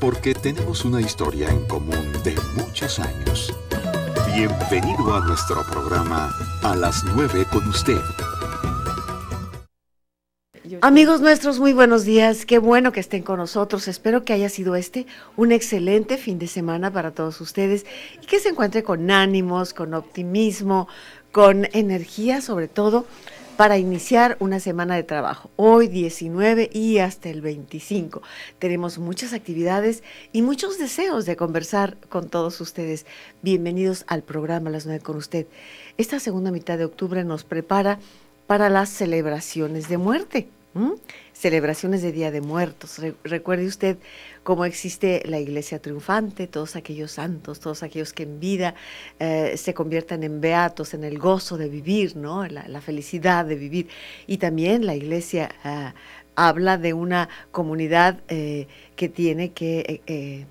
porque tenemos una historia en común de muchos años. Bienvenido a nuestro programa A las 9 con usted. Amigos nuestros, muy buenos días. Qué bueno que estén con nosotros. Espero que haya sido este un excelente fin de semana para todos ustedes y que se encuentre con ánimos, con optimismo, con energía sobre todo para iniciar una semana de trabajo. Hoy 19 y hasta el 25. Tenemos muchas actividades y muchos deseos de conversar con todos ustedes. Bienvenidos al programa Las 9 con usted. Esta segunda mitad de octubre nos prepara para las celebraciones de muerte celebraciones de Día de Muertos. recuerde usted cómo existe la Iglesia Triunfante, todos aquellos santos, todos aquellos que en vida eh, se conviertan en beatos, en el gozo de vivir, ¿no? la, la felicidad de vivir. Y también la Iglesia ah, habla de una comunidad eh, que tiene que eh,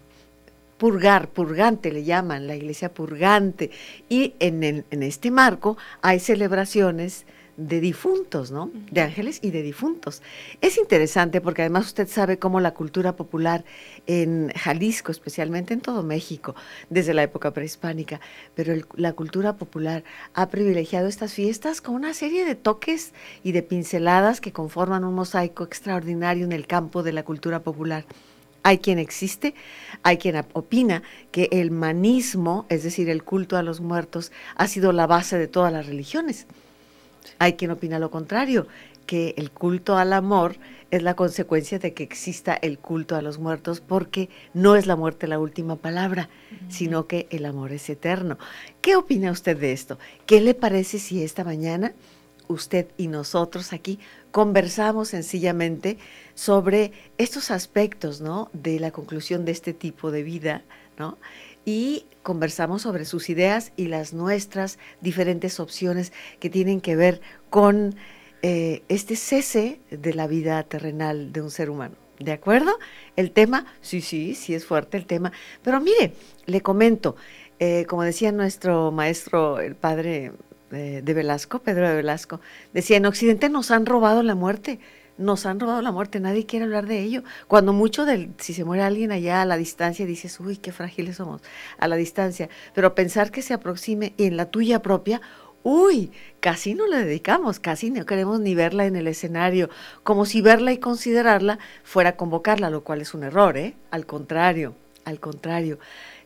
purgar, purgante le llaman, la iglesia purgante. Y en, en este marco hay celebraciones de difuntos, ¿no? De ángeles y de difuntos. Es interesante porque además usted sabe cómo la cultura popular en Jalisco, especialmente en todo México, desde la época prehispánica, pero la cultura popular ha privilegiado estas fiestas con una serie de toques y de pinceladas que conforman un mosaico extraordinario en el campo de la cultura popular. Hay quien existe, hay quien opina que el manismo, es decir, el culto a los muertos, ha sido la base de todas las religiones. Hay quien opina lo contrario, que el culto al amor es la consecuencia de que exista el culto a los muertos porque no es la muerte la última palabra, sino que el amor es eterno. ¿Qué opina usted de esto? ¿Qué le parece si esta mañana usted y nosotros aquí conversamos sencillamente sobre estos aspectos, ¿no? De la conclusión de este tipo de vida, ¿no? y conversamos sobre sus ideas y las nuestras diferentes opciones que tienen que ver con eh, este cese de la vida terrenal de un ser humano. ¿De acuerdo? El tema, sí, sí, sí es fuerte el tema. Pero mire, le comento, eh, como decía nuestro maestro, el padre eh, de Velasco, Pedro de Velasco, decía, en Occidente nos han robado la muerte, nos han robado la muerte, nadie quiere hablar de ello. Cuando mucho del, si se muere alguien allá a la distancia, dices, uy, qué frágiles somos, a la distancia. Pero pensar que se aproxime y en la tuya propia, uy, casi no la dedicamos, casi no queremos ni verla en el escenario, como si verla y considerarla fuera convocarla, lo cual es un error, ¿eh? Al contrario, al contrario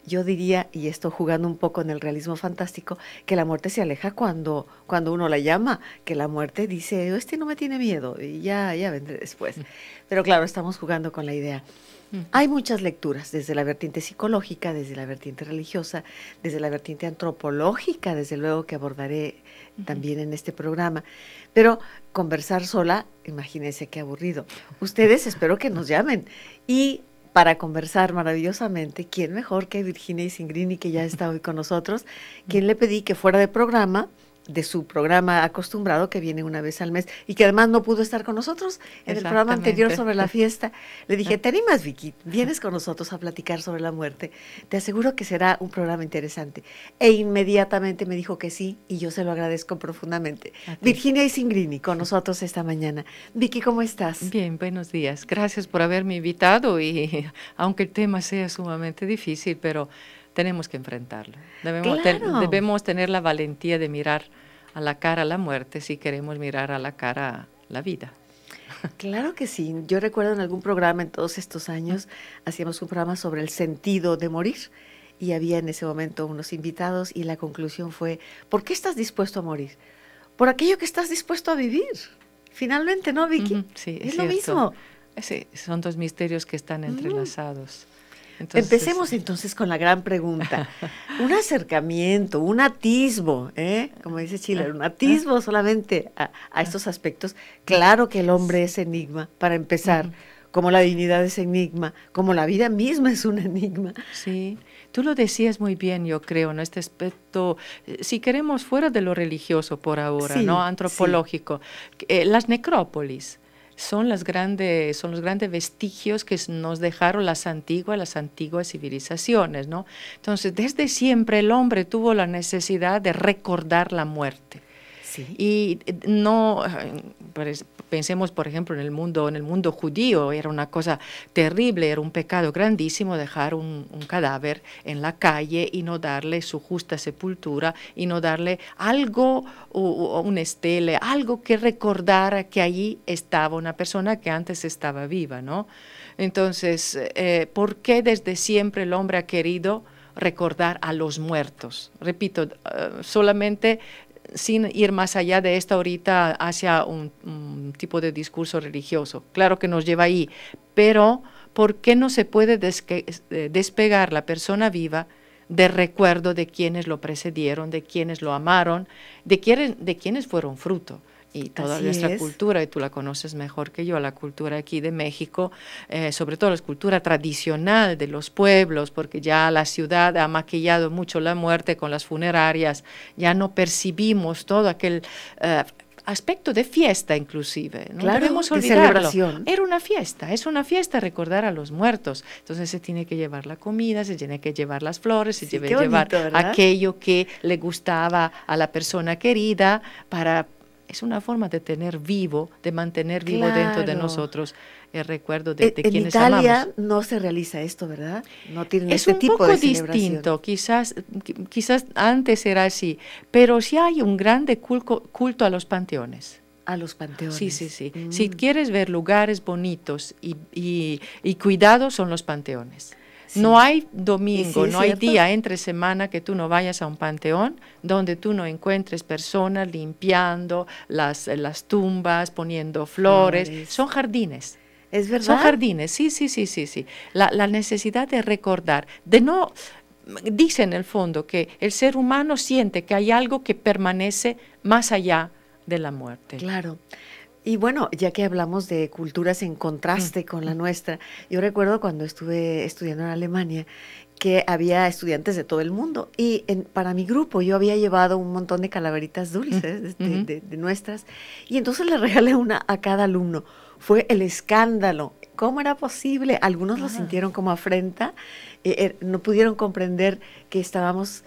yo diría, y esto jugando un poco en el realismo fantástico, que la muerte se aleja cuando, cuando uno la llama, que la muerte dice, oh, este no me tiene miedo, y ya, ya vendré después. Mm. Pero claro, estamos jugando con la idea. Mm. Hay muchas lecturas, desde la vertiente psicológica, desde la vertiente religiosa, desde la vertiente antropológica, desde luego que abordaré también en este programa. Pero conversar sola, imagínense qué aburrido. Ustedes espero que nos llamen y para conversar maravillosamente, ¿quién mejor que Virginia Isingrini, que ya está hoy con nosotros? Quien le pedí que fuera de programa de su programa acostumbrado que viene una vez al mes y que además no pudo estar con nosotros en el programa anterior sobre la fiesta. Le dije, ¿te animas, Vicky? Vienes con nosotros a platicar sobre la muerte. Te aseguro que será un programa interesante. E inmediatamente me dijo que sí y yo se lo agradezco profundamente. Virginia Isingrini con nosotros esta mañana. Vicky, ¿cómo estás? Bien, buenos días. Gracias por haberme invitado y aunque el tema sea sumamente difícil, pero tenemos que enfrentarlo. Debemos, tener la valentía de mirar a la cara a la muerte si queremos mirar a la cara a la vida. Claro que sí. Yo recuerdo en algún programa en todos estos años, hacíamos un programa sobre el sentido de morir y había en ese momento unos invitados y la conclusión fue, ¿por qué estás dispuesto a morir? Por aquello que estás dispuesto a vivir. Finalmente, ¿no, Vicky? sí, es, es lo mismo. Sí, son dos misterios que están mm. entrelazados. Empecemos entonces con la gran pregunta. un acercamiento, un atisbo, ¿eh? como dice Schiller, un atisbo solamente a, estos aspectos. Claro que el hombre es enigma, para empezar, como la dignidad es enigma, como la vida misma es un enigma. Sí. Tú lo decías muy bien, yo creo, en este aspecto, eh, si queremos fuera de lo religioso por ahora, ¿no? Antropológico, eh, las necrópolis, son, las grandes, son los grandes vestigios que nos dejaron las antiguas, las antiguas civilizaciones. ¿no? Entonces, desde siempre el hombre tuvo la necesidad de recordar la muerte. Y eh, no, pues, pensemos por ejemplo en el mundo, en el mundo judío, era una cosa terrible, era un pecado grandísimo dejar un, cadáver en la calle y no darle su justa sepultura y no darle algo, o, una un estele, algo que recordara que allí estaba una persona que antes estaba viva, ¿no? Entonces, eh, ¿por qué desde siempre el hombre ha querido recordar a los muertos? Repito, eh, solamente sin ir más allá de esta ahorita hacia un, tipo de discurso religioso. Claro que nos lleva ahí, pero ¿por qué no se puede eh, despegar la persona viva del recuerdo de quienes lo precedieron, de quienes lo amaron, de, de quienes fueron fruto? y toda nuestra cultura, y tú la conoces mejor que yo, la cultura aquí de México, eh, sobre todo la cultura tradicional de los pueblos, porque ya la ciudad ha maquillado mucho la muerte con las funerarias, ya no percibimos todo aquel... Eh, aspecto de fiesta inclusive. No claro, debemos Era una fiesta, es una fiesta recordar a los muertos. Entonces se tiene que llevar la comida, se tiene que llevar las flores, se llevar aquello que le gustaba a la persona querida para es una forma de tener vivo, de mantener vivo dentro de nosotros el recuerdo de, quienes amamos. En Italia no se realiza esto, ¿verdad? No tiene es este tipo de Es un poco distinto, quizás, quizás antes era así, pero sí hay un grande culto, a los panteones. A los panteones. Sí, sí, sí. Si mm. quieres ver lugares bonitos y cuidados son los panteones. No hay domingo, no hay día entre semana que tú no vayas a un panteón donde tú no encuentres personas limpiando las, eh, las tumbas, poniendo flores. Son jardines. Es verdad. Son jardines, sí, sí, sí, sí, sí. La, la, necesidad de recordar, de no, dice en el fondo que el ser humano siente que hay algo que permanece más allá de la muerte. Claro. Y bueno, ya que hablamos de culturas en contraste con la nuestra, yo recuerdo cuando estuve estudiando en Alemania que había estudiantes de todo el mundo y en, para mi grupo yo había llevado un montón de calaveritas dulces de, nuestras y entonces le regalé una a cada alumno. Fue el escándalo. ¿Cómo era posible? Algunos lo sintieron como afrenta, eh, eh, no pudieron comprender que estábamos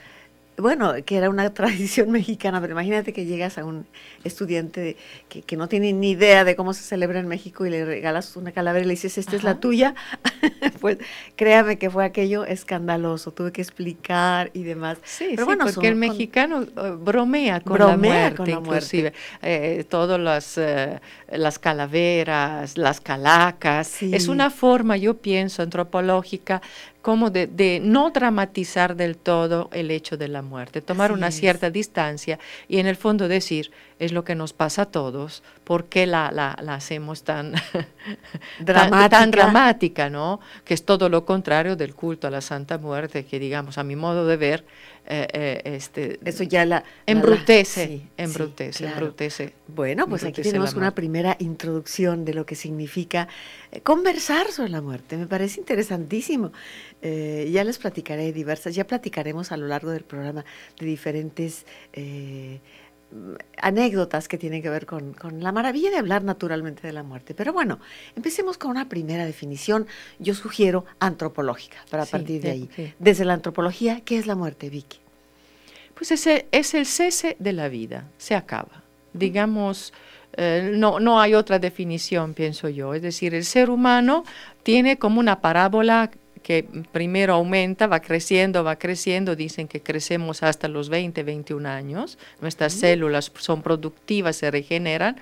bueno, que era una tradición mexicana, pero imagínate que llegas a un estudiante que, no tiene ni idea de cómo se celebra en México y le regalas una calavera y le dices, esta es la tuya, pues créame que fue aquello escandaloso, tuve que explicar y demás. Sí, pero bueno, porque el mexicano eh, bromea con la muerte, inclusive. Eh, todas las, eh, las calaveras, las calacas, es una forma, yo pienso, antropológica como de, no dramatizar del todo el hecho de la muerte, tomar una cierta distancia y en el fondo decir, es lo que nos pasa a todos, ¿por qué la, hacemos tan dramática. ¿no? Que es todo lo contrario del culto a la Santa Muerte, que digamos, a mi modo de ver, eh, eh, este, eso ya la embrutece, embrutece, Bueno, pues aquí tenemos una primera introducción de lo que significa eh, conversar sobre la muerte. Me parece interesantísimo. ya les platicaré diversas, ya platicaremos a lo largo del programa de diferentes anécdotas que tienen que ver con, la maravilla de hablar naturalmente de la muerte. Pero bueno, empecemos con una primera definición, yo sugiero antropológica, para partir de ahí. Desde la antropología, ¿qué es la muerte, Vicky? Pues es el, es el cese de la vida, se acaba. Digamos, eh, no, no hay otra definición, pienso yo. Es decir, el ser humano tiene como una parábola que primero aumenta, va creciendo, va creciendo, dicen que crecemos hasta los 20, 21 años, nuestras células son productivas, se regeneran,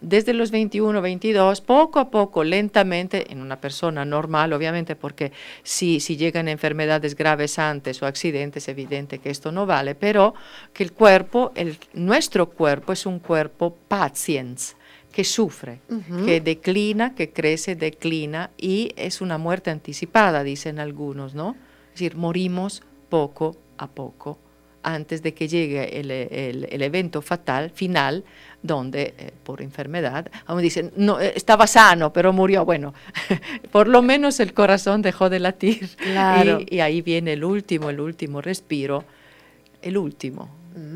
desde los 21, 22, poco a poco, lentamente, en una persona normal, obviamente, porque si, si llegan enfermedades graves antes o accidentes, es evidente que esto no vale, pero que el cuerpo, el, nuestro cuerpo es un cuerpo paciente que sufre, que declina, que crece, declina y es una muerte anticipada, dicen algunos, ¿no? Es decir, morimos poco a poco antes de que llegue el, el, evento fatal final, donde eh, por enfermedad, aún dicen, no, eh, estaba sano, pero murió, bueno, por lo menos el corazón dejó de latir. y ahí viene el último, el último respiro, el último,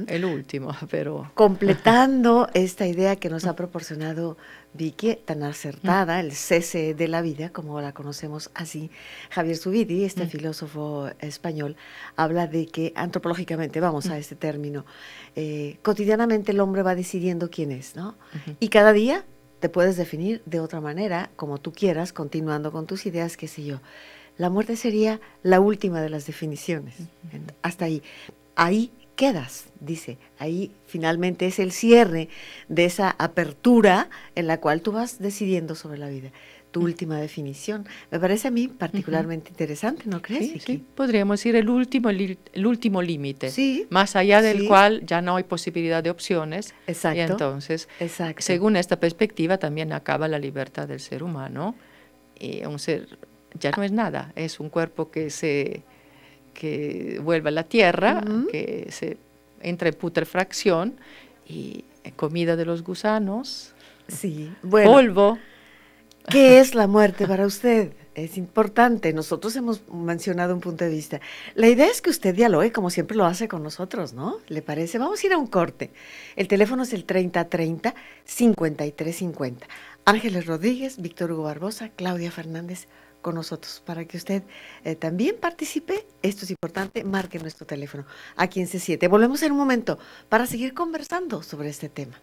el último, pero... Completando esta idea que nos ha proporcionado Vicky, tan acertada, el cese de la vida, como la conocemos así, Javier Zubidi, este filósofo español, habla de que antropológicamente, vamos a este término, eh, cotidianamente el hombre va decidiendo quién es, ¿no? Y cada día te puedes definir de otra manera, como tú quieras, continuando con tus ideas, qué sé yo. La muerte sería la última de las definiciones. Hasta ahí. Ahí quedas, dice. Ahí finalmente es el cierre de esa apertura en la cual tú vas decidiendo sobre la vida. Tu última definición. Me parece a mí particularmente interesante, ¿no crees? Sí, podríamos ir el último el último límite, sí, más allá del cual ya no hay posibilidad de opciones. Exacto. Y entonces, según esta perspectiva, también acaba la libertad del ser humano. Y un ser ya no es nada, es un cuerpo que se que vuelva a la tierra, que se entre putrefacción y comida de los gusanos. Sí, bueno. Polvo. ¿Qué es la muerte para usted? Es importante. Nosotros hemos mencionado un punto de vista. La idea es que usted dialogue como siempre lo hace con nosotros, ¿no? ¿Le parece? Vamos a ir a un corte. El teléfono es el 3030 5350. Ángeles Rodríguez, Víctor Hugo Barbosa, Claudia Fernández con nosotros para que usted eh, también participe. Esto es importante, marque nuestro teléfono a 157. Volvemos en un momento para seguir conversando sobre este tema.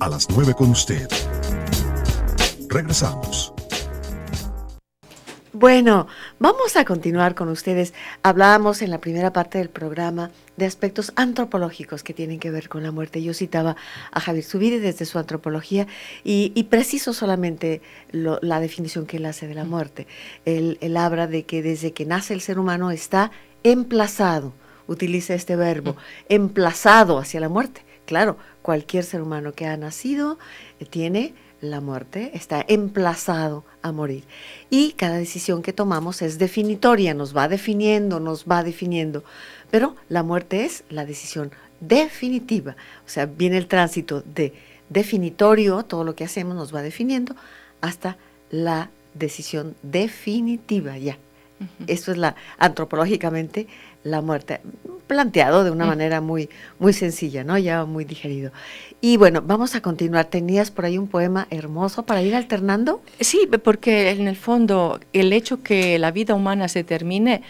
A las 9 con usted. Regresamos. Bueno, vamos a continuar con ustedes. Hablábamos en la primera parte del programa de aspectos antropológicos que tienen que ver con la muerte. Yo citaba a Javier Zubiri desde su antropología y, preciso solamente la definición que él hace de la muerte. Él, él, habla de que desde que nace el ser humano está emplazado, utiliza este verbo, emplazado hacia la muerte. Claro, cualquier ser humano que ha nacido eh, tiene la muerte, está emplazado a morir. Y cada decisión que tomamos es definitoria, nos va definiendo, nos va definiendo. Pero la muerte es la decisión definitiva. O sea, viene el tránsito de definitorio, todo lo que hacemos nos va definiendo, hasta la decisión definitiva ya. Esto es la antropológicamente la muerte. Planteado de una mm. manera muy, muy sencilla, ¿no? Ya muy digerido. Y bueno, vamos a continuar. ¿Tenías por ahí un poema hermoso para ir alternando? Sí, porque en el fondo el hecho que la vida humana se termine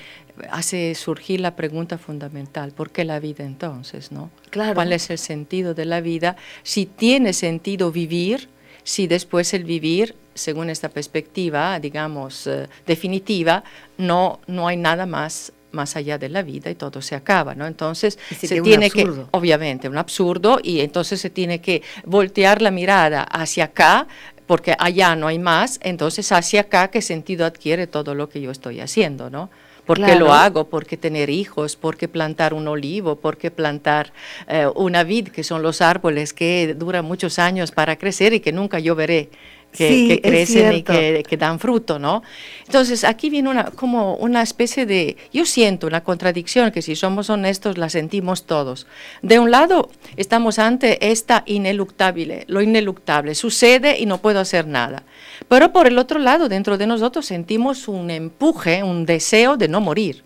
hace surgir la pregunta fundamental, ¿por qué la vida entonces, no? ¿Cuál es el sentido de la vida? Si tiene sentido vivir, si después el vivir, según esta perspectiva, digamos, eh, definitiva, no, no hay nada más más allá de la vida y todo se acaba, ¿no? Entonces se tiene que, obviamente, un absurdo y entonces se tiene que voltear la mirada hacia acá porque allá no hay más, entonces hacia acá qué sentido adquiere todo lo que yo estoy haciendo, ¿no? ¿Por qué lo hago? ¿Por qué tener hijos? ¿Por qué plantar un olivo? ¿Por qué plantar eh, una vid, que son los árboles que duran muchos años para crecer y que nunca yo veré? que, crecen y que, dan fruto, ¿no? Entonces aquí viene una, como una especie de, yo siento una contradicción que si somos honestos la sentimos todos. De un lado estamos ante esta ineluctable, lo ineluctable, sucede y no puedo hacer nada. Pero por el otro lado, dentro de nosotros sentimos un empuje, un deseo de no morir.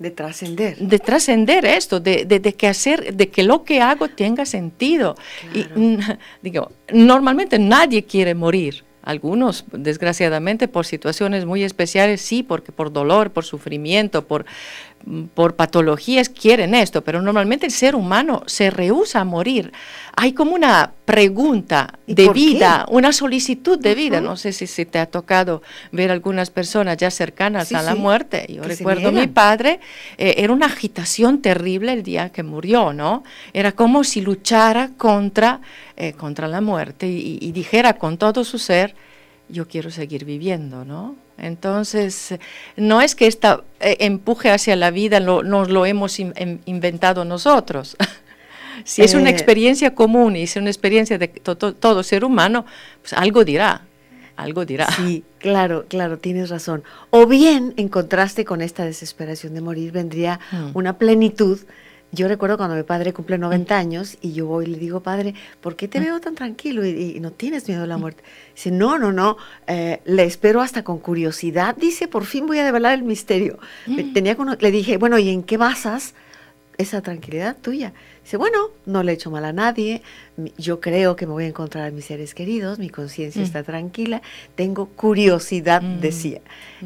De trascender. De trascender esto, de, que hacer, de que lo que hago tenga sentido. Y digo, normalmente nadie quiere morir. Algunos, desgraciadamente, por situaciones muy especiales, sí, porque por dolor, por sufrimiento, por por patologías quieren esto, pero normalmente el ser humano se rehúsa a morir. Hay como una pregunta de vida, una solicitud de vida. No sé si, se te ha tocado ver algunas personas ya cercanas a la muerte. Yo recuerdo mi padre, eh, era una agitación terrible el día que murió, ¿no? Era como si luchara contra, eh, la muerte y dijera con todo su ser, yo quiero seguir viviendo, ¿no? Entonces, no es que esta eh, empuje hacia la vida nos lo hemos em, inventado nosotros. Eh. si es una experiencia común y es una experiencia de todo ser humano, pues algo dirá, algo dirá. Sí, claro, claro, tienes razón. O bien, en contraste con esta desesperación de morir, vendría mm. una plenitud yo recuerdo cuando mi padre cumple 90 años y yo voy y le digo, padre, ¿por qué te ah. veo tan tranquilo y, no tienes miedo a la muerte? Dice, no, no, no, eh, le espero hasta con curiosidad. Dice, por fin voy a develar el misterio. Mm. Tenía le dije, bueno, ¿y en qué basas esa tranquilidad tuya? Dice, bueno, no le he hecho mal a nadie, yo creo que me voy a encontrar a mis seres queridos, mi conciencia mm. está tranquila, tengo curiosidad, mm. decía.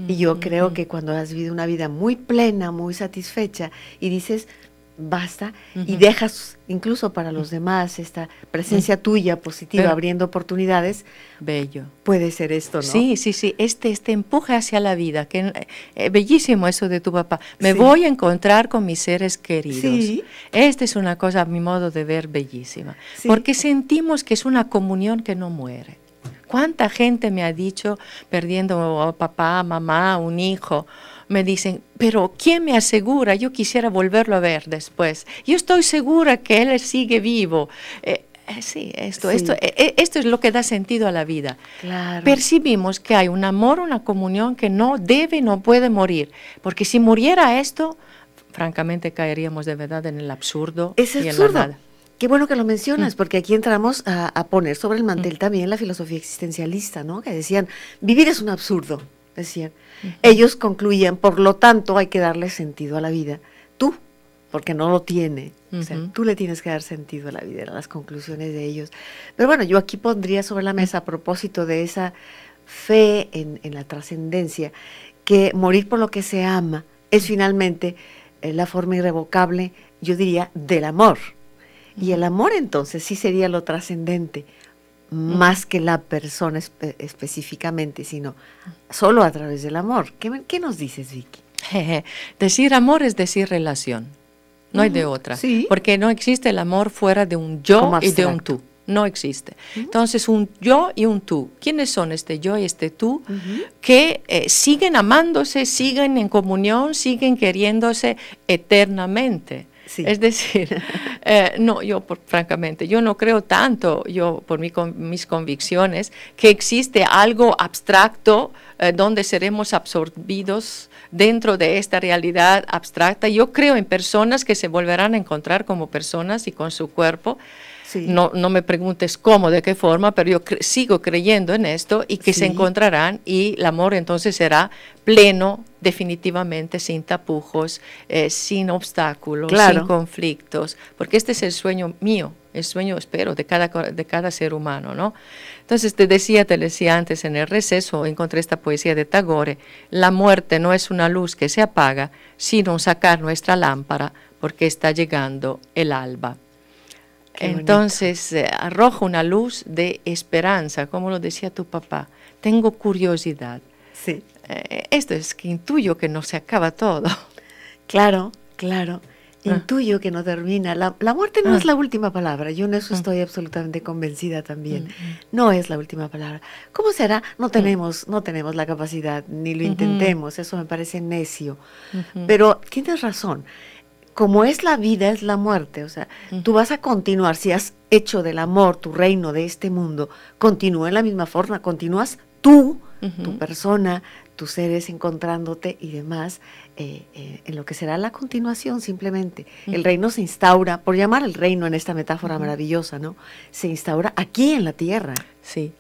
Y yo creo que cuando has vivido una vida muy plena, muy satisfecha y dices, basta y dejas incluso para los demás esta presencia tuya positiva abriendo oportunidades. Bello. Puede ser esto, Sí, sí, sí, este este empuje hacia la vida, que eh, eh, bellísimo eso de tu papá. Me voy a encontrar con mis seres queridos. Sí. Esta es una cosa a mi modo de ver bellísima, porque sentimos que es una comunión que no muere. ¿Cuánta gente me ha dicho perdiendo a oh, papá, mamá, un hijo? me dicen, pero ¿quién me asegura? Yo quisiera volverlo a ver después. Yo estoy segura que él sigue vivo. Eh, eh, sí, esto, Esto, eh, esto es lo que da sentido a la vida. Percibimos que hay un amor, una comunión que no debe, no puede morir, porque si muriera esto, francamente caeríamos de verdad en el absurdo. Es y En Qué bueno que lo mencionas, mm. porque aquí entramos a, poner sobre el mantel mm. también la filosofía existencialista, ¿no? Que decían, vivir es un absurdo decían. Ellos concluían, por lo tanto hay que darle sentido a la vida, tú, porque no lo tiene. tú le tienes que dar sentido a la vida, eran las conclusiones de ellos. Pero bueno, yo aquí pondría sobre la mesa a propósito de esa fe en, la trascendencia, que morir por lo que se ama es finalmente eh, la forma irrevocable, yo diría, del amor. Y el amor entonces sí sería lo trascendente, más que la persona específicamente, sino solo a través del amor. ¿Qué, nos dices, Vicky? Decir amor es decir relación, no hay de otra, ¿Sí? porque no existe el amor fuera de un yo y de un tú. No existe. Entonces, un yo y un tú. ¿Quiénes son este yo y este tú? Que eh, siguen amándose, siguen en comunión, siguen queriéndose eternamente. Es decir, eh, no, yo francamente, yo no creo tanto, yo por mis convicciones, que existe algo abstracto eh, donde seremos absorbidos dentro de esta realidad abstracta. Yo creo en personas que se volverán a encontrar como personas y con su cuerpo. No, me preguntes cómo, de qué forma, pero yo sigo creyendo en esto y que se encontrarán y el amor entonces será pleno, definitivamente, sin tapujos, eh, sin obstáculos, sin conflictos, porque este es el sueño mío, el sueño, espero, de cada, de cada ser humano, ¿no? Entonces, te decía, te decía antes en el receso, encontré esta poesía de Tagore, la muerte no es una luz que se apaga, sino sacar nuestra lámpara, porque está llegando el alba. Entonces arrojo eh, arroja una luz de esperanza, como lo decía tu papá. Tengo curiosidad. Sí. Eh, esto es que intuyo que no se acaba todo. Claro, claro. Ah. Intuyo que no termina. La, muerte no ah. es la última palabra. Yo en eso ah. estoy absolutamente convencida también. Mm, mm. No es la última palabra. ¿Cómo será? No mm. tenemos, no tenemos la capacidad, ni lo intentemos. Eso me parece necio. Pero tienes razón como es la vida, es la muerte. O sea, mm. tú vas a continuar, si has hecho del amor tu reino de este mundo, continúa en la misma forma, continúas tú, tu persona, tus seres encontrándote y demás, eh, eh, en lo que será la continuación simplemente. El mm. reino se instaura, por llamar el reino en esta metáfora maravillosa, ¿no? Se instaura aquí en la tierra. Sí,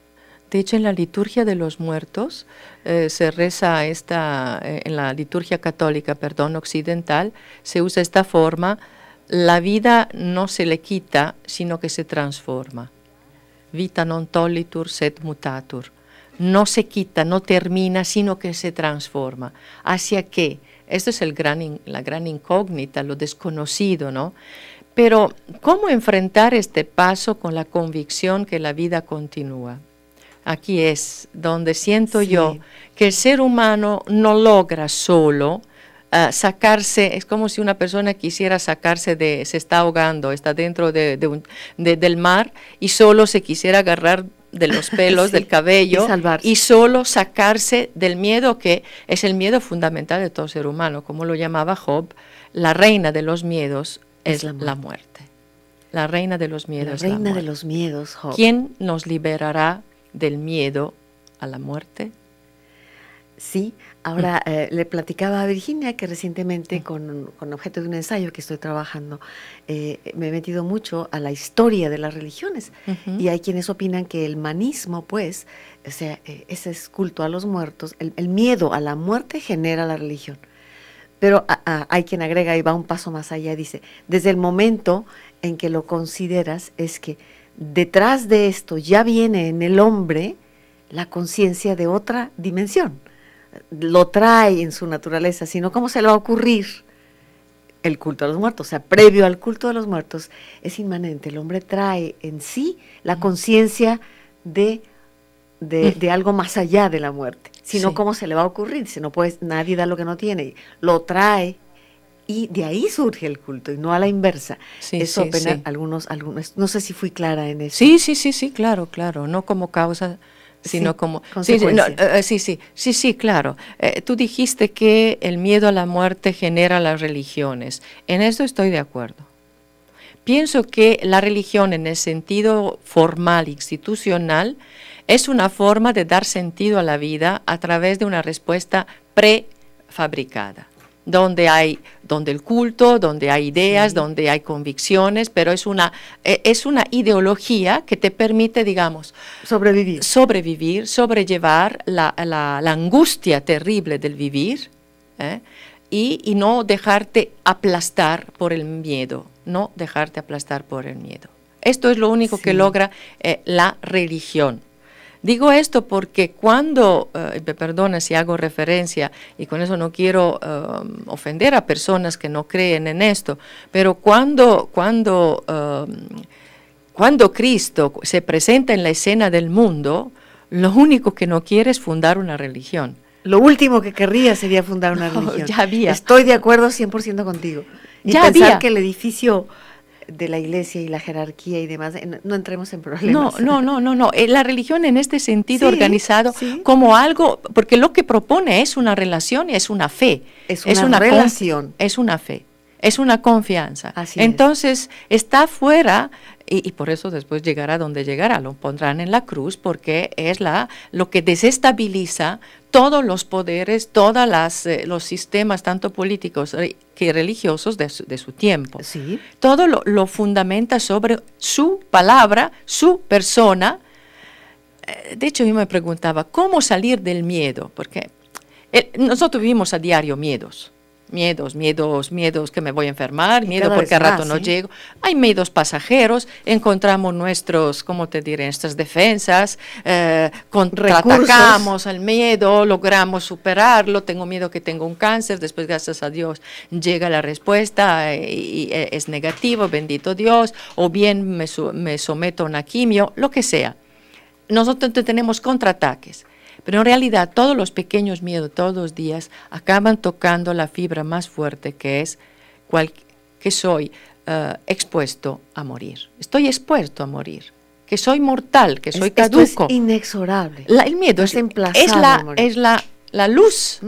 de hecho, en la liturgia de los muertos eh, se reza esta, eh, en la liturgia católica, perdón, occidental, se usa esta forma, la vida no se le quita, sino que se transforma. Vita non tollitur, sed mutatur. No se quita, no termina, sino que se transforma. ¿Hacia qué? Esto es la gran incógnita, lo desconocido, ¿no? Pero, ¿cómo enfrentar este paso con la convicción que la vida continúa? aquí es donde siento yo que el ser humano no logra solo ah, sacarse, es como si una persona quisiera sacarse de, se está ahogando, está dentro de, del mar y solo se quisiera agarrar de los pelos, del cabello y, y, solo sacarse del miedo que es el miedo fundamental de todo ser humano, como lo llamaba Job, la reina de los miedos es, la, muerte. la, reina de los miedos. La reina de los miedos, Job. ¿Quién nos liberará del miedo a la muerte? Sí, ahora mm. eh, le platicaba a Virginia que recientemente mm. con, objeto de un ensayo que estoy trabajando eh, me he metido mucho a la historia de las religiones y hay quienes opinan que el manismo pues, o sea, eh, ese es culto a los muertos, el, miedo a la muerte genera la religión. Pero hay quien agrega y va un paso más allá, dice, desde el momento en que lo consideras es que detrás de esto ya viene en el hombre la conciencia de otra dimensión. Lo trae en su naturaleza, sino cómo se le va a ocurrir el culto a los muertos. O sea, previo al culto de los muertos es inmanente. El hombre trae en sí la conciencia de, de, algo más allá de la muerte, sino cómo se le va a ocurrir. Si no, pues nadie da lo que no tiene. Lo trae y de ahí surge el culto y no a la inversa. eso apenas algunos, algunos, no sé si fui clara en eso. Sí, sí, sí, sí, claro, claro, no como causa sino como sí eh, sí, sí, sí, sí, claro. Eh, tú dijiste que el miedo a la muerte genera las religiones. En eso estoy de acuerdo. Pienso que la religión en el sentido formal, institucional, es una forma de dar sentido a la vida a través de una respuesta prefabricada donde hay donde el culto, donde hay ideas, donde hay convicciones, pero es una, e, es una ideología que te permite, digamos, sobrevivir, sobrevivir sobrellevar la, angustia terrible del vivir ¿eh? y, no dejarte aplastar por el miedo, no dejarte aplastar por el miedo. Esto es lo único que logra eh, la religión. Digo esto porque cuando, me eh, perdona si hago referencia, y con eso no quiero eh, ofender a personas que no creen en esto, pero cuando, cuando, eh, cuando Cristo se presenta en la escena del mundo, lo único que no quiere es fundar una religión. Lo último que querría sería fundar una religión. Ya había. Estoy de acuerdo 100% contigo. Y ya pensar había. que el edificio de la iglesia y la jerarquía y demás, no, entremos en problemas. No, no, no, no, no. Eh, la religión en este sentido organizado como algo, porque lo que propone es una relación, y es una fe. Es una, relación. es una fe, es una confianza. Entonces, está fuera y, por eso después llegará donde llegará, lo pondrán en la cruz porque es la, lo que desestabiliza todos los poderes, todos eh, los sistemas, tanto políticos que religiosos de su, tiempo. Todo lo, fundamenta sobre su palabra, su persona. Eh, de hecho, yo me preguntaba, ¿cómo salir del miedo? Porque eh, nosotros vivimos a diario miedos miedos, miedos, miedos que me voy a enfermar, miedo porque a rato no ¿eh? llego. Hay miedos pasajeros, encontramos nuestros, ¿cómo te diré?, nuestras defensas, eh, contraatacamos al miedo, logramos superarlo, tengo miedo que tengo un cáncer, después gracias a Dios llega la respuesta eh, y, eh, es negativo, bendito Dios, o bien me, me someto a una quimio, lo que sea. Nosotros tenemos contraataques pero en realidad todos los pequeños miedos todos los días acaban tocando la fibra más fuerte que es cual, que soy eh, expuesto a morir. Estoy expuesto a morir. Que soy mortal, que soy caduco. inexorable. el miedo es, la, es la, luz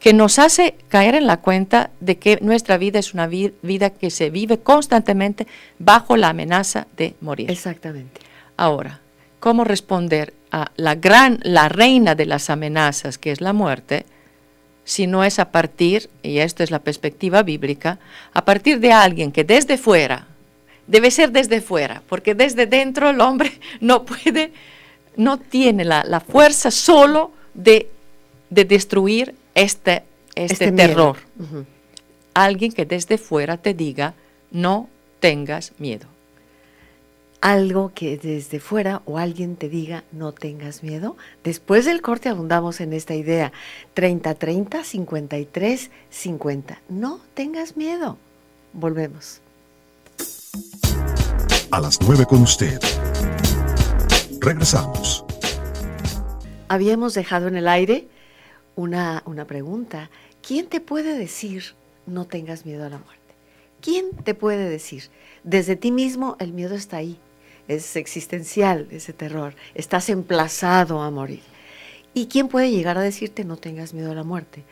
que nos hace caer en la cuenta de que nuestra vida es una vida que se vive constantemente bajo la amenaza de morir. Exactamente. Ahora, cómo responder a la gran, la reina de las amenazas, que es la muerte, si no es a partir, y esto es la perspectiva bíblica, a partir de alguien que desde fuera, debe ser desde fuera, porque desde dentro el hombre no puede, no tiene la, fuerza solo de, destruir este, este, este terror. Alguien que desde fuera te diga, no tengas miedo algo que desde fuera o alguien te diga no tengas miedo? Después del corte abundamos en esta idea. 30 30 53 50. No tengas miedo. Volvemos. A las 9 con usted. Regresamos. Habíamos dejado en el aire una, una pregunta. ¿Quién te puede decir no tengas miedo a la muerte? ¿Quién te puede decir? Desde ti mismo el miedo está ahí, es existencial ese terror, estás emplazado a morir. ¿Y quién puede llegar a decirte no tengas miedo a la muerte?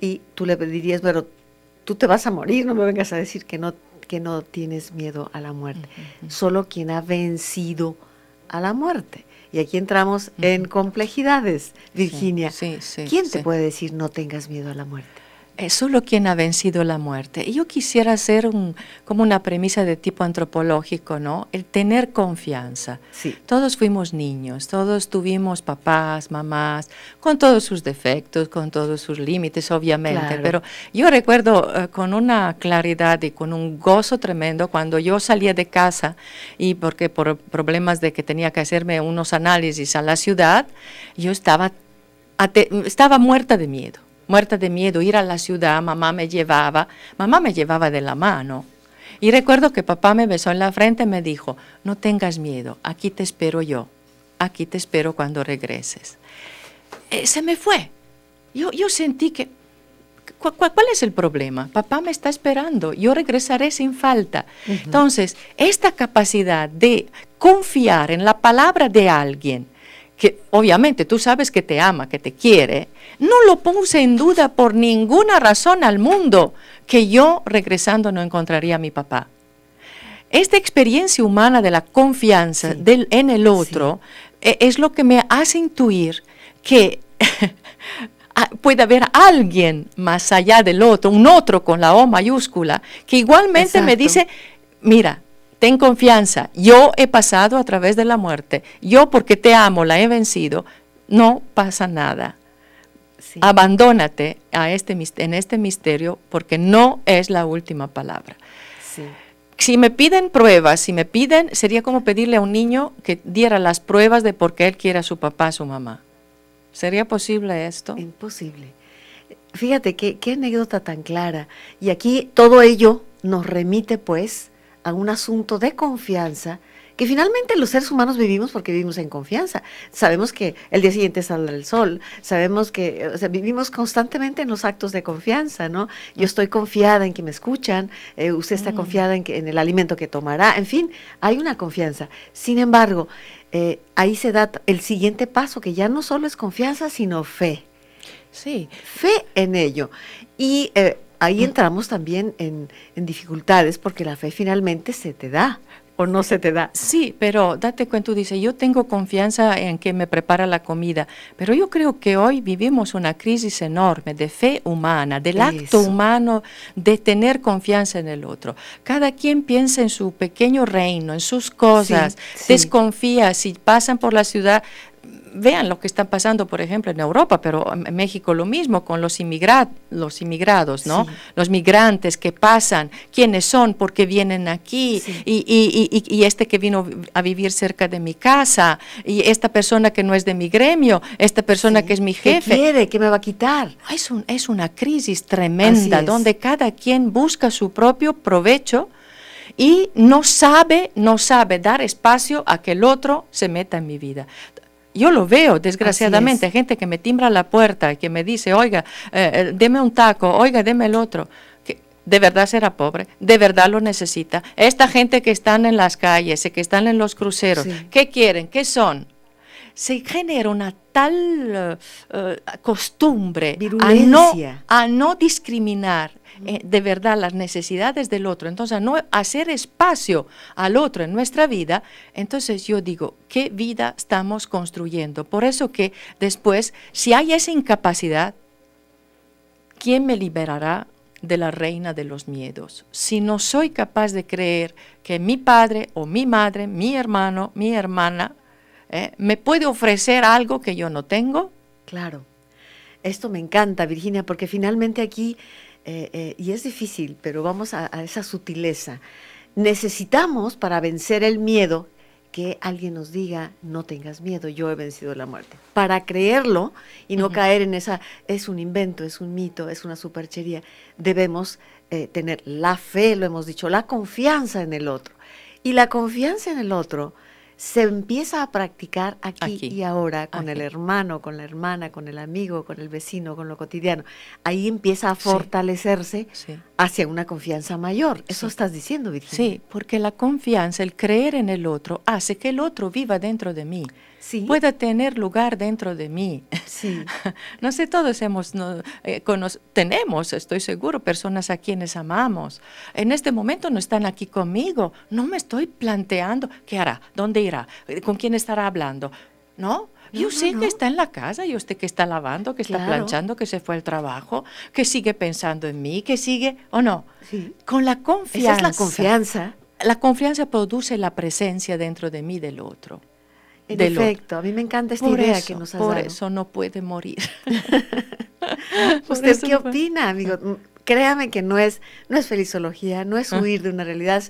Y tú le dirías, pero tú te vas a morir, no me vengas a decir que no, que no tienes miedo a la muerte. Solo quien ha vencido a la muerte. Y aquí entramos en complejidades, Virginia. ¿Quién te puede decir no tengas miedo a la muerte? es eh, solo quien ha vencido la muerte. yo quisiera hacer como una premisa de tipo antropológico, ¿no? El tener confianza. Sí. Todos fuimos niños, todos tuvimos papás, mamás, con todos sus defectos, con todos sus límites, obviamente. Pero yo recuerdo eh, con una claridad y con un gozo tremendo cuando yo salía de casa y porque por problemas de que tenía que hacerme unos análisis a la ciudad, yo estaba, estaba muerta de miedo muerta de miedo, ir a la ciudad, mamá me llevaba, mamá me llevaba de la mano. Y recuerdo que papá me besó en la frente y me dijo, no tengas miedo, aquí te espero yo, aquí te espero cuando regreses. Eh, se me fue. Yo, yo sentí que, ¿cuál es el problema? Papá me está esperando, yo regresaré sin falta. Entonces, esta capacidad de confiar en la palabra de alguien, que obviamente tú sabes que te ama, que te quiere, no lo puse en duda por ninguna razón al mundo que yo regresando no encontraría a mi papá. Esta experiencia humana de la confianza en el otro e, es lo que me hace intuir que ah, puede haber alguien más allá del otro, un otro con la O mayúscula, que igualmente me dice, mira, ten confianza, yo he pasado a través de la muerte, yo porque te amo la he vencido, no pasa nada. Abandónate a este, en este misterio porque no es la última palabra. Si me piden pruebas, si me piden, sería como pedirle a un niño que diera las pruebas de por qué él quiere a su papá, a su mamá. ¿Sería posible esto? Imposible. Fíjate qué, qué anécdota tan clara. Y aquí todo ello nos remite pues a un asunto de confianza que finalmente los seres humanos vivimos porque vivimos en confianza. Sabemos que el día siguiente saldrá el sol, sabemos que o sea, vivimos constantemente en los actos de confianza, ¿no? Yo estoy confiada en que me escuchan, eh, usted está mm. confiada en, que, en el alimento que tomará, en fin, hay una confianza. Sin embargo, eh, ahí se da el siguiente paso, que ya no solo es confianza, sino fe. Sí. Fe en ello. Y eh, ahí entramos también en, dificultades porque la fe finalmente se te da o no se te da. Sí, pero date cuenta, tú yo tengo confianza en que me prepara la comida, pero yo creo que hoy vivimos una crisis enorme de fe humana, del acto humano de tener confianza en el otro. Cada quien piensa en su pequeño reino, en sus cosas, desconfía, si pasan por la ciudad, vean lo que está pasando, por ejemplo, en Europa, pero en México lo mismo con los, los inmigrados, ¿no? Los migrantes que pasan, quiénes son, por qué vienen aquí, y, este que vino a vivir cerca de mi casa, y esta persona que no es de mi gremio, esta persona que es mi jefe. ¿Qué quiere? ¿Qué me va a quitar? Ah, es, es una crisis tremenda donde cada quien busca su propio provecho y no sabe, no sabe dar espacio a que el otro se meta en mi vida. Yo lo veo, desgraciadamente, gente que me timbra la puerta, y que me dice, oiga, eh, eh, deme un taco, oiga, deme el otro. Que de verdad será pobre, de verdad lo necesita. Esta gente que están en las calles, y que están en los cruceros, ¿qué quieren? ¿Qué son? se genera una tal eh, eh, costumbre a no, a no, discriminar eh, de verdad las necesidades del otro, entonces a no hacer espacio al otro en nuestra vida, entonces yo digo, ¿qué vida estamos construyendo? Por eso que después, si hay esa incapacidad, ¿quién me liberará de la reina de los miedos. Si no soy capaz de creer que mi padre o mi madre, mi hermano, mi hermana ¿eh? ¿Me puede ofrecer algo que yo no tengo? Claro. Esto me encanta, Virginia, porque finalmente aquí, eh, eh, y es difícil, pero vamos a, esa sutileza, necesitamos para vencer el miedo que alguien nos diga, no tengas miedo, yo he vencido la muerte. Para creerlo y no caer en esa, es un invento, es un mito, es una superchería, debemos tener la fe, lo hemos dicho, la confianza en el otro. Y la confianza en el otro se empieza a practicar aquí, y ahora, con el hermano, con la hermana, con el amigo, con el vecino, con lo cotidiano. Ahí empieza a fortalecerse hacia una confianza mayor. Eso estás diciendo, Vicente Sí, porque la confianza, el creer en el otro, hace que el otro viva dentro de mí, pueda tener lugar dentro de mí. Sí. no sé, todos hemos, eh, tenemos, estoy seguro, personas a quienes amamos. En este momento no están aquí conmigo, no me estoy planteando qué hará, dónde irá, eh, con quién estará hablando. No, yo sé que está en la casa, y usted que está lavando, que está planchando, que se fue al trabajo, que sigue pensando en mí, que sigue, ¿o no? Con la confianza. Esa es la confianza. La confianza produce la presencia dentro de mí del otro. Perfecto, a mí me encanta esta idea que nos ha dado. Por eso no puede morir. ¿Usted qué opina, amigo? Créame que no es, no es felizología, no es ah. huir de una realidad,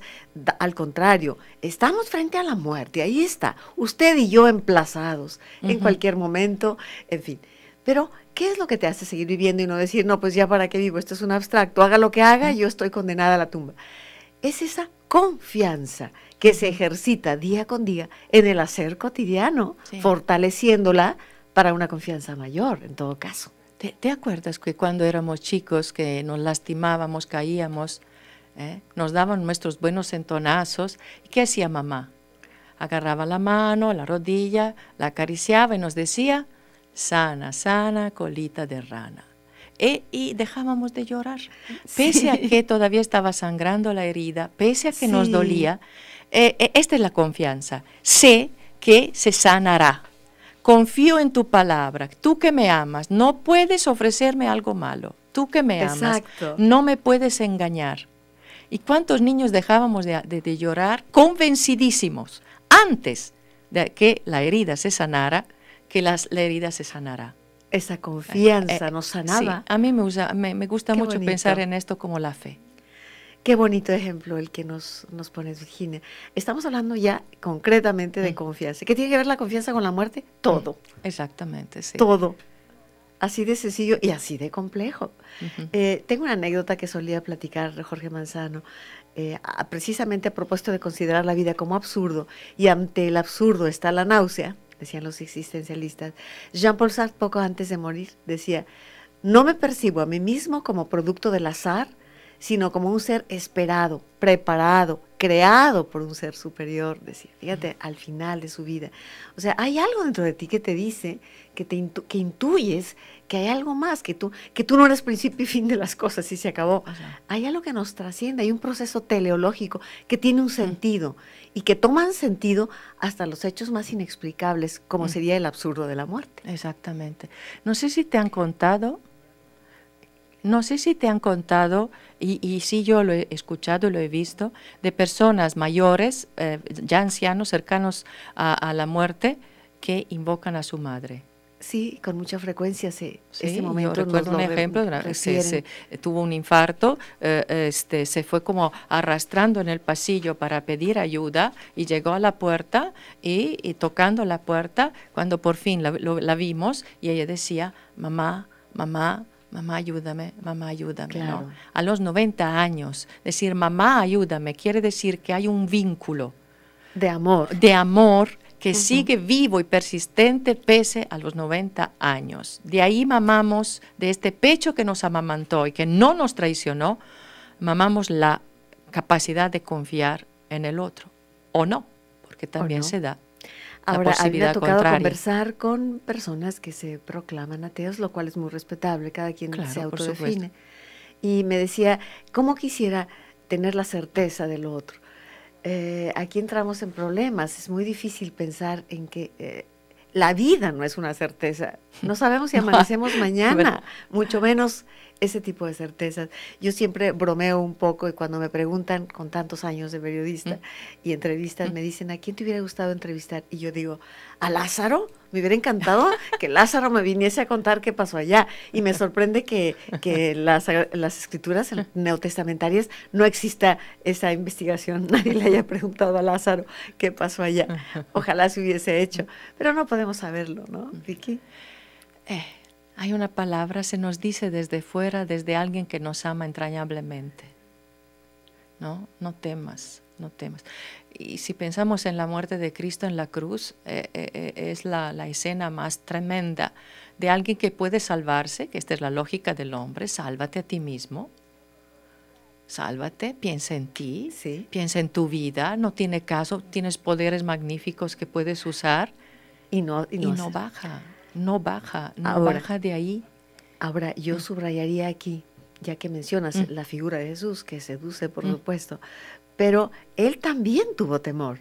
al contrario, estamos frente a la muerte, ahí está, usted y yo emplazados en cualquier momento, en fin. Pero, ¿qué es lo que te hace seguir viviendo y no decir, no, pues ya para qué vivo, esto es un abstracto, haga lo que haga, yo estoy condenada a la tumba? Es esa confianza que se ejercita día con día en el hacer cotidiano, fortaleciéndola para una confianza mayor, en todo caso. ¿Te, acuerdas que cuando éramos chicos que nos lastimábamos, caíamos, eh? nos daban nuestros buenos entonazos? ¿Y qué hacía mamá? Agarraba la mano, la rodilla, la acariciaba y nos decía, sana, sana, colita de rana. E, y dejábamos de llorar. Pese a que todavía estaba sangrando la herida, pese a que nos dolía, eh, eh, esta es la confianza. Sé que se sanará confío en tu palabra, tú que me amas, no puedes ofrecerme algo malo, tú que me amas, no me puedes engañar. ¿Y cuántos niños dejábamos de, llorar convencidísimos antes de que la herida se sanara, que las, la herida se sanara. Esa eh, confianza eh, nos sanaba. a mí me, me, gusta mucho pensar en esto como la fe. Qué bonito ejemplo el que nos, nos Virginia. Estamos hablando ya concretamente de mm. confianza. ¿Qué tiene que ver la confianza con la muerte? Todo. Mm. Exactamente, sí. Todo. Así de sencillo y así de complejo. Eh, tengo una anécdota que solía platicar Jorge Manzano, eh, precisamente a propósito de considerar la vida como absurdo, y ante el absurdo está la náusea, decían los existencialistas. Jean-Paul Sartre, poco antes de morir, decía, no me percibo a mí mismo como producto del azar, sino como un ser esperado, preparado, creado por un ser superior, decía, fíjate, al final de su vida. O sea, hay algo dentro de ti que te dice, que, te que intuyes que hay algo más, que tú, que tú no eres principio y fin de las cosas y se acabó. Hay algo que nos trasciende, hay un proceso teleológico que tiene un sentido y que toman sentido hasta los hechos más inexplicables, como sería el absurdo de la muerte. Exactamente. No sé si te han contado no sé si te han contado, y, y sí yo lo he escuchado, y lo he visto, de personas mayores, eh, ya ancianos, cercanos a, la muerte, que invocan a su madre. Sí, con mucha frecuencia se este sí, Yo recuerdo un ejemplo, tuvo un infarto, eh, este, se fue como arrastrando en el pasillo para pedir ayuda y llegó a la puerta y, tocando la puerta, cuando por fin la, la vimos y ella decía, mamá, mamá, mamá ayúdame, mamá ayúdame. A los 90 años, decir mamá ayúdame quiere decir que hay un vínculo. De amor. De amor que sigue vivo y persistente pese a los 90 años. De ahí mamamos, de este pecho que nos amamantó y que no nos traicionó, mamamos la capacidad de confiar en el otro. O no, porque también se da Ahora, a mí me ha tocado conversar con personas que se proclaman ateos, lo cual es muy respetable, cada quien se autodefine. Y me decía, ¿cómo quisiera tener la certeza del otro? Eh, aquí entramos en problemas, es muy difícil pensar en que eh, la vida no es una certeza. No sabemos si amanecemos mañana, mucho menos ese tipo de certezas. Yo siempre bromeo un poco y cuando me preguntan con tantos años de periodista y entrevistas, me dicen, ¿a quién te hubiera gustado entrevistar? Y yo digo, ¿a Lázaro? Me hubiera encantado que Lázaro me viniese a contar qué pasó allá. Y me sorprende que, que las, las escrituras neotestamentarias no exista esa investigación. Nadie le haya preguntado a Lázaro qué pasó allá. Ojalá se hubiese hecho. Pero no podemos saberlo, ¿no, Vicky? Eh. Hay una palabra, se nos dice desde fuera, desde alguien que nos ama entrañablemente. No, no temas, no temas. Y si pensamos en la muerte de Cristo en la cruz, eh, eh, eh, es la, escena más tremenda de alguien que puede salvarse, que esta es la lógica del hombre, sálvate a ti mismo, sálvate, piensa en ti, sí. piensa en tu vida, no tiene caso, tienes poderes magníficos que puedes usar, y no, baja, no baja, no baja de ahí. Ahora, yo mm. subrayaría aquí, ya que mencionas mm. la figura de Jesús, que seduce, por mm. supuesto, pero él también tuvo temor.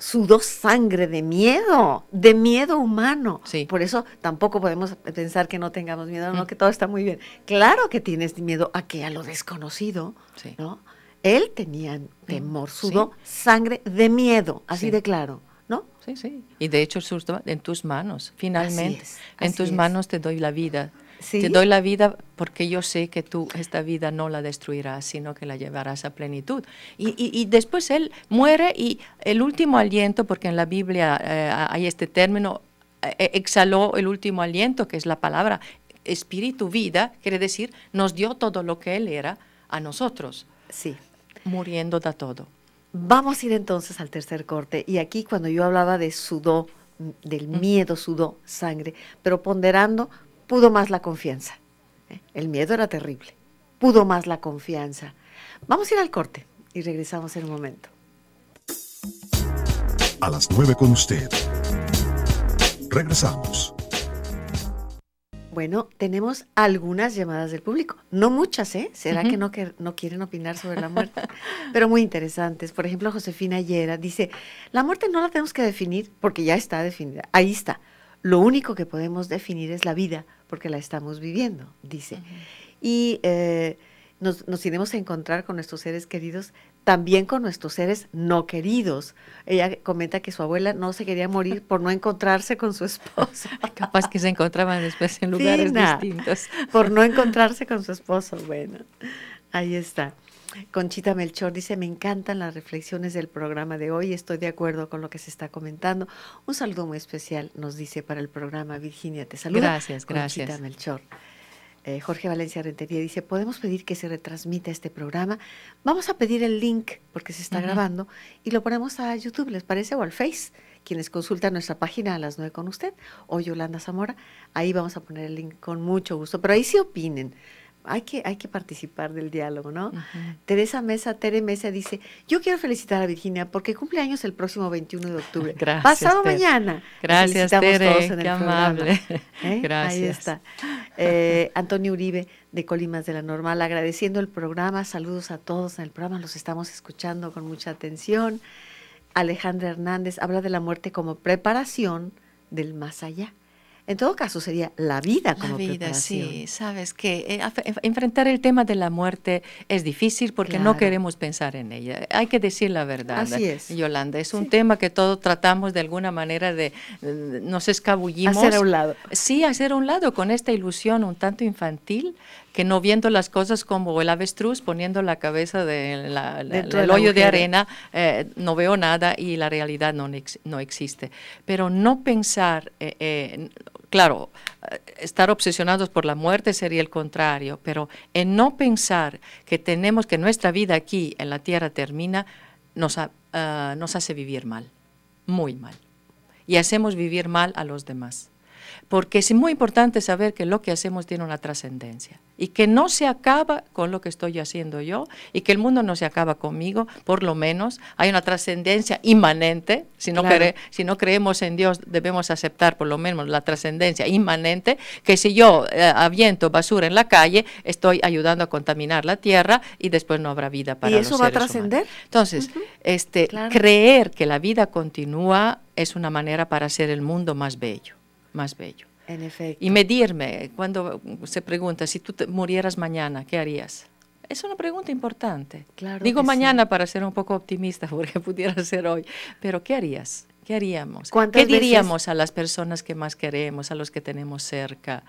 Sudó sangre de miedo, de miedo humano. Por eso tampoco podemos pensar que no tengamos miedo, no, que todo está muy bien. Claro que tienes miedo a que a lo desconocido, Él tenía temor, sudó sangre de miedo, así de claro. Sí, sí. Y de hecho en tus manos, finalmente, en tus manos te doy la vida. Te doy la vida porque yo sé que tú esta vida no la destruirás, sino que la llevarás a plenitud. Y, y, después él muere y el último aliento, porque en la Biblia eh, hay este término, eh, eh, exhaló el último aliento, que es la palabra espíritu vida, quiere decir, nos dio todo lo que él era a nosotros. Sí. Muriendo da todo. Vamos a ir entonces al tercer corte. Y aquí cuando yo hablaba de sudó, mm, del miedo sudó sangre, pero ponderando, pudo más la confianza. ¿eh? El miedo era terrible. Pudo más la confianza. Vamos a ir al corte y regresamos en un momento. A las nueve con usted. Regresamos. Bueno, tenemos algunas llamadas del público, no muchas, ¿eh? ¿Será que, no, no quieren opinar sobre la muerte? Pero muy interesantes. Por ejemplo, Josefina Yera dice, la muerte no la tenemos que definir porque ya está definida, ahí está. Lo único que podemos definir es la vida porque la estamos viviendo, dice. Y eh, nos, iremos a encontrar con nuestros seres queridos, también con nuestros seres no queridos. Ella comenta que su abuela no se quería morir por no encontrarse con su esposo. Capaz que se encontraban después en lugares distintos. Por no encontrarse con su esposo. Bueno, ahí está. Conchita Melchor dice, me encantan las reflexiones del programa de hoy, estoy de acuerdo con lo que se está comentando. Un saludo muy especial nos dice para el programa Virginia, te saluda. Gracias, gracias. Conchita Melchor. Eh, Jorge Valencia Rentería dice, podemos pedir que se retransmita este programa. Vamos a pedir el link porque se está grabando y lo ponemos a YouTube, ¿les parece? O al Face, quienes consultan nuestra página a las 9 con usted o Yolanda Zamora. Ahí vamos a poner el link con mucho gusto. Pero ahí sí opinen hay que, hay que participar del diálogo, ¿no? Teresa Mesa, Tere Mesa dice, yo quiero felicitar a Virginia porque cumple años el próximo 21 de octubre. Gracias, Pasado mañana. Gracias, Tere. Todos en el amable. ¿Eh? Gracias. Ahí está. Eh, Antonio Uribe de Colimas de la Normal, agradeciendo el programa. Saludos a todos en el programa. Los estamos escuchando con mucha atención. Alejandra Hernández habla de la muerte como preparación del más allá. En todo caso, sería la vida como La vida, preparación. sí. Sabes que eh, enfrentar el tema de la muerte es difícil porque no queremos pensar en ella. Hay que decir la verdad, Así es. Yolanda. Es un tema que todos tratamos de alguna manera de, nos escabullimos. Hacer a un lado. Sí, hacer a un lado con esta ilusión un tanto infantil que no viendo las cosas como el avestruz poniendo la cabeza de del hoyo de arena, eh, no veo nada y la realidad no, no existe. Pero no pensar, eh, Claro, estar obsesionados por la muerte sería el contrario, pero en no pensar que tenemos que nuestra vida aquí en la tierra termina, nos, ah, nos hace vivir mal, muy mal. Y hacemos vivir mal a los demás porque es muy importante saber que lo que hacemos tiene una trascendencia y que no se acaba con lo que estoy haciendo yo y que el mundo no se acaba conmigo, por lo menos hay una trascendencia inmanente, si no, si no creemos en Dios debemos aceptar por lo menos la trascendencia inmanente, que si yo eh, aviento basura en la calle, estoy ayudando a contaminar la tierra y después no habrá vida para ¿Y eso va a trascender? Entonces, este, creer que la vida continúa es una manera para hacer el mundo más bello más bello. En efecto. Y medirme, cuando se pregunta, si tú murieras mañana, ¿qué harías? Es una pregunta importante. Claro Digo mañana para ser un poco optimista, porque pudiera ser hoy, pero ¿qué harías? ¿Qué haríamos? ¿Qué diríamos a las personas que más queremos, a los que tenemos cerca?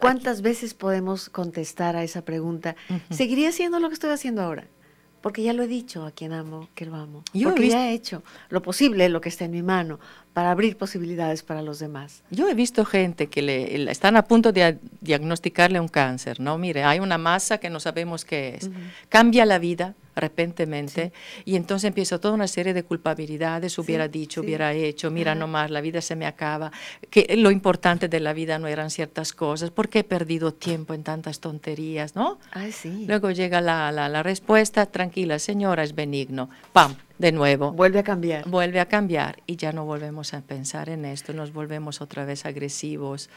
¿Cuántas veces podemos contestar a esa pregunta? ¿Seguiría haciendo lo que estoy haciendo ahora? porque ya lo he dicho a quien amo, que lo amo. Yo porque he he hecho lo posible, lo que está en mi mano, para abrir posibilidades para los demás. Yo he visto gente que le, están a punto de diagnosticarle un cáncer, ¿no? Mire, hay una masa que no sabemos qué es. Cambia la vida, repentemente y entonces empieza toda una serie de culpabilidades, hubiera dicho, hubiera hecho, mira no nomás, la vida se me acaba, que lo importante de la vida no eran ciertas cosas, porque he perdido tiempo en tantas tonterías, ¿no? Luego llega la, la respuesta, tranquila señora, es benigno, pam, de nuevo. Vuelve a cambiar. Vuelve a cambiar y ya no volvemos a pensar en esto, nos volvemos otra vez agresivos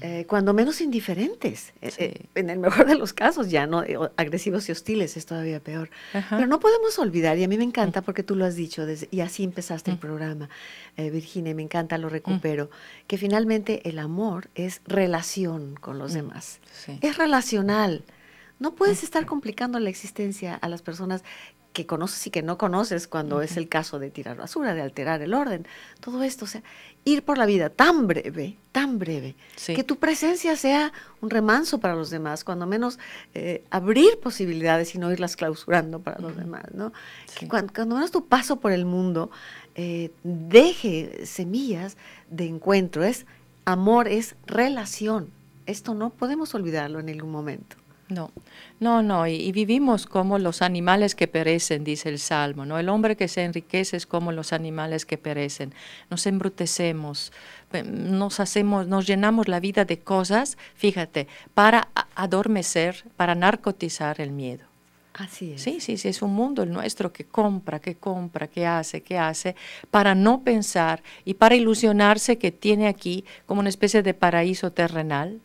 eh, cuando menos indiferentes, eh, eh, en el mejor de los casos, ya no agresivos y hostiles, es todavía peor. Pero no podemos olvidar, y a mí me encanta porque tú lo has dicho, y así empezaste el programa, Virginia, y me encanta, lo recupero, que finalmente el amor es relación con los demás, es relacional. No puedes estar complicando la existencia a las personas que conoces y que no conoces cuando es el caso de tirar basura, de alterar el orden, todo esto. O sea, ir por la vida tan breve, tan breve, que tu presencia sea un remanso para los demás, cuando menos eh, abrir posibilidades y no irlas clausurando para los demás, ¿no? Que cuando, menos tu paso por el mundo eh, deje semillas de encuentro, es amor, es relación. Esto no podemos olvidarlo en ningún momento. No, no, no, y, vivimos como los animales que perecen, dice el Salmo, ¿no? El hombre que se enriquece es como los animales que perecen. Nos embrutecemos, nos hacemos, nos llenamos la vida de cosas, fíjate, para adormecer, para narcotizar el miedo. Así es. Sí, sí, sí, es un mundo el nuestro que compra, que compra, que hace, que hace, para no pensar y para ilusionarse que tiene aquí como una especie de paraíso terrenal,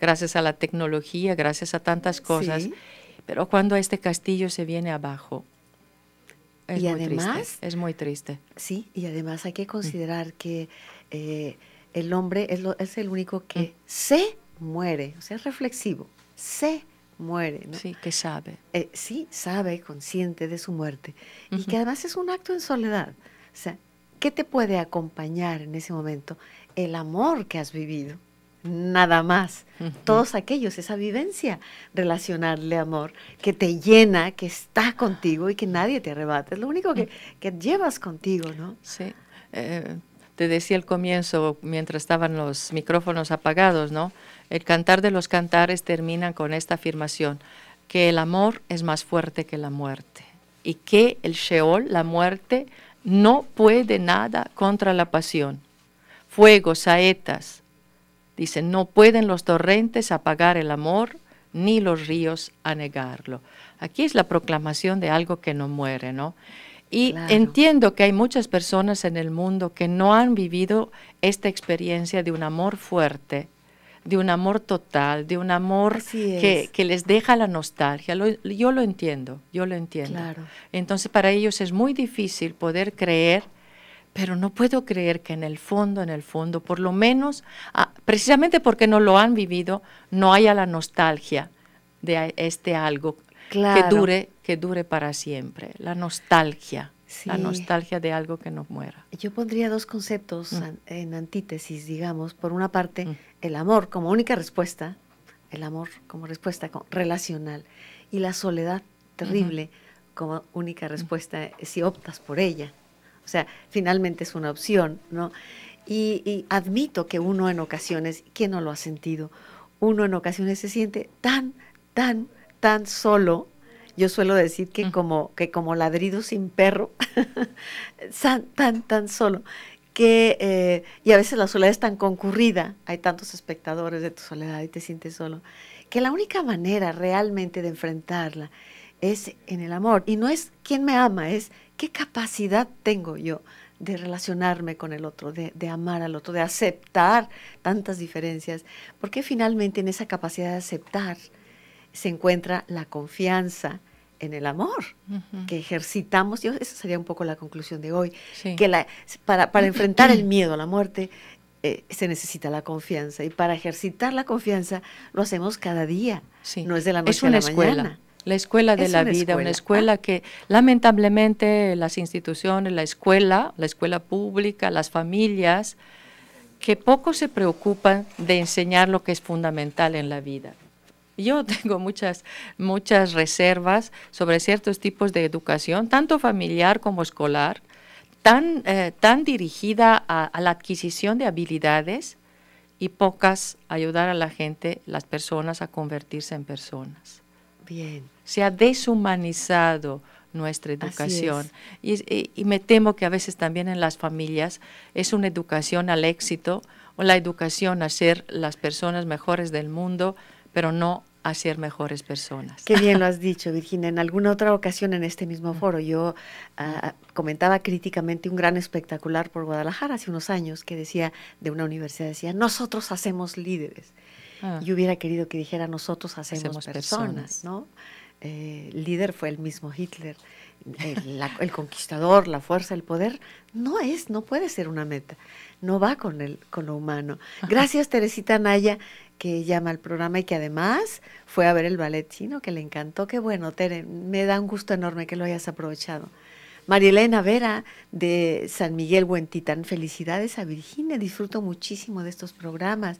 gracias a la tecnología, gracias a tantas cosas. Pero cuando este castillo se viene abajo, es y muy además, triste. Es muy triste. Sí, y además hay que mm. considerar que eh, el hombre es, el único que mm. se muere, o sea, es reflexivo, se muere. Sí, que sabe. Eh, sí, sabe, consciente de su muerte. Y que además es un acto en soledad. O sea, ¿qué te puede acompañar en ese momento? El amor que has vivido nada más. Todos aquellos, esa vivencia, relacionarle amor, que te llena, que está contigo y que nadie te arrebata. Es lo único que, llevas contigo, ¿no? Sí. Eh, te decía al comienzo, mientras estaban los micrófonos apagados, ¿no? El cantar de los cantares termina con esta afirmación, que el amor es más fuerte que la muerte y que el Sheol, la muerte, no puede nada contra la pasión. Fuego, saetas, Dice, no pueden los torrentes apagar el amor, ni los ríos anegarlo. Aquí es la proclamación de algo que no muere, ¿no? Y entiendo que hay muchas personas en el mundo que no han vivido esta experiencia de un amor fuerte, de un amor total, de un amor que, les deja la nostalgia. yo lo entiendo, yo lo entiendo. Entonces para ellos es muy difícil poder creer pero no puedo creer que en el fondo, en el fondo, por lo menos, ah, precisamente porque no lo han vivido, no haya la nostalgia de este algo que dure, que dure para siempre, la nostalgia. La nostalgia de algo que no muera. Yo pondría dos conceptos mm. en antítesis, digamos. Por una parte, mm. el amor como única respuesta, el amor como respuesta relacional, y la soledad terrible como única mm. respuesta eh, si optas por ella. O sea, finalmente es una opción, ¿no? Y, admito que uno en ocasiones, ¿quién no lo ha sentido? Uno en ocasiones se siente tan, tan, tan solo. Yo suelo decir que como, que como ladrido sin perro, tan, tan, tan solo. Que, eh, y a veces la soledad es tan concurrida, hay tantos espectadores de tu soledad y te sientes solo, que la única manera realmente de enfrentarla es en el amor. Y no es quién me ama, es qué capacidad tengo yo de relacionarme con el otro, de, amar al otro, de aceptar tantas diferencias. Porque finalmente en esa capacidad de aceptar se encuentra la confianza en el amor que ejercitamos. Yo, esa sería un poco la conclusión de hoy. Que para, enfrentar el miedo a la muerte eh, se necesita la confianza y para ejercitar la confianza lo hacemos cada día. No es de la noche escuela. La escuela de la vida, una escuela ah. que lamentablemente las instituciones, la escuela, la escuela pública, las familias, que poco se preocupan de enseñar lo que es fundamental en la vida. Yo tengo muchas, muchas reservas sobre ciertos tipos de educación, tanto familiar como escolar, tan, eh, tan dirigida a, a, la adquisición de habilidades y pocas ayudar a la gente, las personas, a convertirse en personas. Se ha deshumanizado nuestra educación. Y, me temo que a veces también en las familias es una educación al éxito o la educación a ser las personas mejores del mundo, pero no a ser mejores personas. Qué bien lo has dicho, Virginia. En alguna otra ocasión en este mismo foro yo ah, comentaba críticamente un gran espectacular por Guadalajara hace unos años que decía de una universidad, decía, nosotros hacemos líderes. Ah. Y hubiera querido que dijera nosotros hacemos, personas, ¿no? Eh, el líder fue el mismo Hitler. El, conquistador, la fuerza, el poder, no es, no puede ser una meta. No va con, el, con lo humano. Gracias, Teresita Naya, que llama al programa y que además fue a ver el ballet chino, que le encantó. Qué bueno, Tere, me da un gusto enorme que lo hayas aprovechado. María Vera de San Miguel Huentitán, felicidades a Virginia, disfruto muchísimo de estos programas.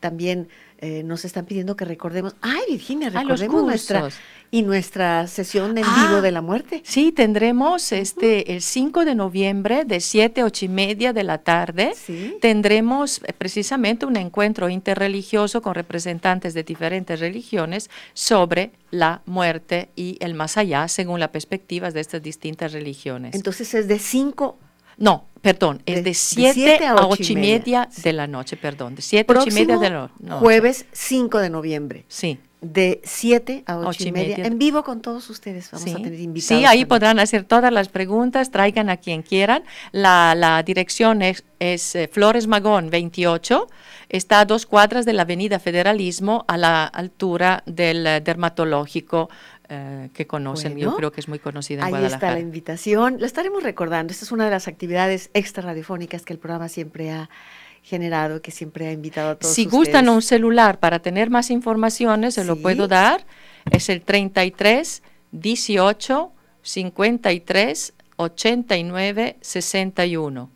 También eh, nos están pidiendo que recordemos. Ay, Virginia, recordemos nuestra y nuestra sesión en vivo ah, de la muerte. Sí, tendremos este el 5 de noviembre de 7 a 8 y media de la tarde. Tendremos eh, precisamente un encuentro interreligioso con representantes de diferentes religiones sobre la muerte y el más allá según las perspectivas de estas distintas religiones. Entonces es de 5 no, perdón, es de 7 a 8 y media de la noche, perdón, de 7 a 8 y media de la noche. Jueves 5 de noviembre. Sí. De 7 a 8 y, media. En vivo con todos ustedes vamos sí. a tener invitados. Sí, ahí podrán hacer todas las preguntas, traigan a quien quieran. La, dirección es, eh, Flores Magón 28, está a dos cuadras de la Avenida Federalismo, a la altura del eh, dermatológico eh, que conocen. Yo creo que es muy conocida en ahí Guadalajara. Ahí está la invitación. La estaremos recordando. Esta es una de las actividades extra radiofónicas que el programa siempre ha generado, que siempre ha invitado a todos. Si gustan un celular para tener más informaciones, se lo puedo dar. Es el 33 18 53 89 61.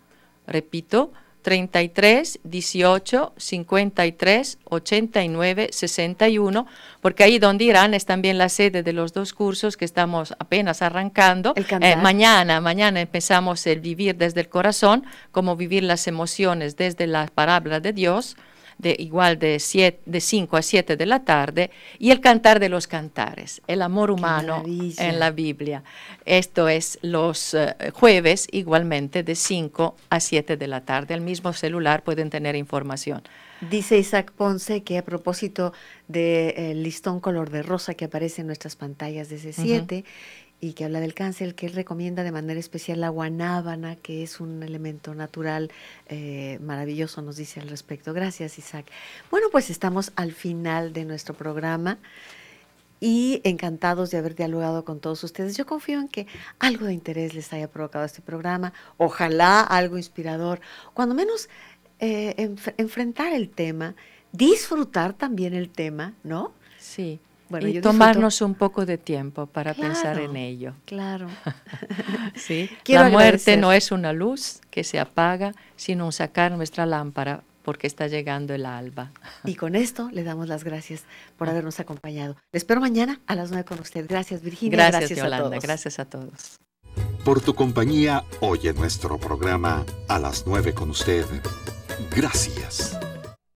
Repito, 33 18 53 89 61, porque ahí donde irán es también la sede de los dos cursos que estamos apenas arrancando. Eh, mañana, mañana empezamos el vivir desde el corazón, como vivir las emociones desde la palabra de Dios de igual de 5 a 7 de la tarde, y el cantar de los cantares, el amor humano en la Biblia. Esto es los eh, jueves igualmente de 5 a 7 de la tarde. El mismo celular pueden tener información. Dice Isaac Ponce que a propósito del eh, listón color de rosa que aparece en nuestras pantallas desde 7, y que habla del cáncer, que él recomienda de manera especial la guanábana, que es un elemento natural eh, maravilloso, nos dice al respecto. Gracias, Isaac. Bueno, pues estamos al final de nuestro programa y encantados de haber dialogado con todos ustedes. Yo confío en que algo de interés les haya provocado este programa, ojalá algo inspirador, cuando menos eh, enfrentar el tema, disfrutar también el tema, ¿no? Sí y tomarnos un poco de tiempo para pensar en ello. Claro. ¿Sí? la muerte no es una luz que se apaga, sino sacar nuestra lámpara porque está llegando el alba. Y con esto le damos las gracias por ah. habernos acompañado. Les espero mañana a las nueve con usted. Gracias, Virginia. Gracias, Yolanda. Gracias a todos. Por tu compañía, oye nuestro programa a las nueve con usted. Gracias.